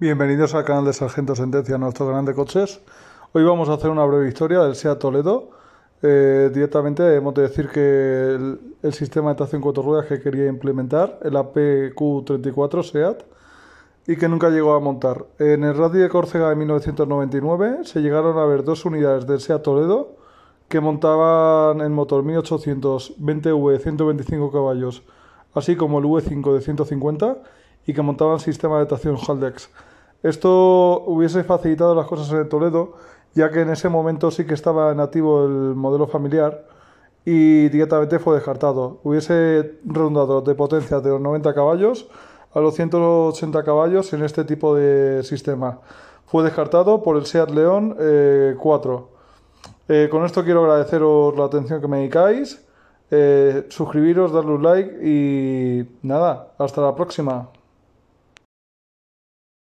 Bienvenidos al canal de Sargento Sentencia, nuestro canal de coches. Hoy vamos a hacer una breve historia del SEAT Toledo. Eh, directamente hemos de decir que el, sistema de tracción cuatro ruedas que quería implementar, el APQ34 SEAT, y que nunca llegó a montar. En el Rally de Córcega de 1999 se llegaron a ver dos unidades del SEAT Toledo que montaban el motor 1820V 125 caballos, así como el V5 de 150 y que montaban sistema de tracción Haldex. Esto hubiese facilitado las cosas en Toledo, ya que en ese momento sí que estaba en activo el modelo familiar y directamente fue descartado. Hubiese redundado de potencia de los 90 caballos a los 180 caballos en este tipo de sistema. Fue descartado por el SEAT León 4. Eh, eh, con esto quiero agradeceros la atención que me dedicáis, eh, suscribiros, darle un like y nada, hasta la próxima.